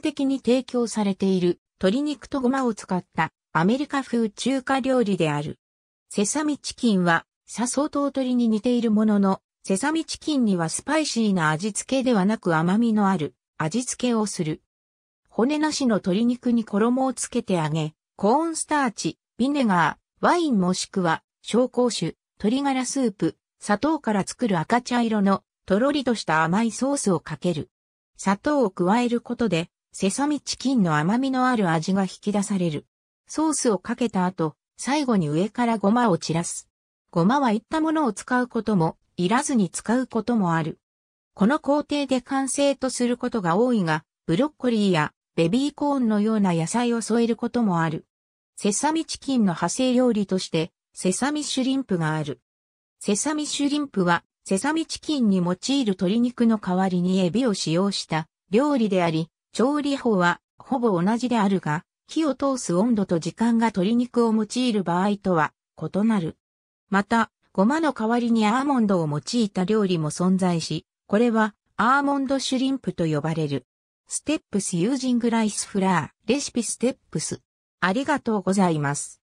的に提供されている鶏肉とごまを使ったアメリカ風中華料理である。セサミチキンは、さ相当鶏に似ているものの、セサミチキンにはスパイシーな味付けではなく甘みのある味付けをする。骨なしの鶏肉に衣をつけて揚げ、コーンスターチ、ビネガー、ワインもしくは、紹興酒、鶏ガラスープ、砂糖から作る赤茶色のとろりとした甘いソースをかける。砂糖を加えることでセサミチキンの甘みのある味が引き出される。ソースをかけた後、最後に上からごまを散らす。ごまはいったものを使うことも、いらずに使うこともある。この工程で完成とすることが多いが、ブロッコリーやベビーコーンのような野菜を添えることもある。セサミチキンの派生料理として、セサミシュリンプがある。セサミシュリンプは、セサミチキンに用いる鶏肉の代わりにエビを使用した料理であり、調理法はほぼ同じであるが、火を通す温度と時間が鶏肉を用いる場合とは異なる。また、ごまの代わりにアーモンドを用いた料理も存在し、これはアーモンドシュリンプと呼ばれる。ステップスユージングライスフラー、レシピステップス。ありがとうございます。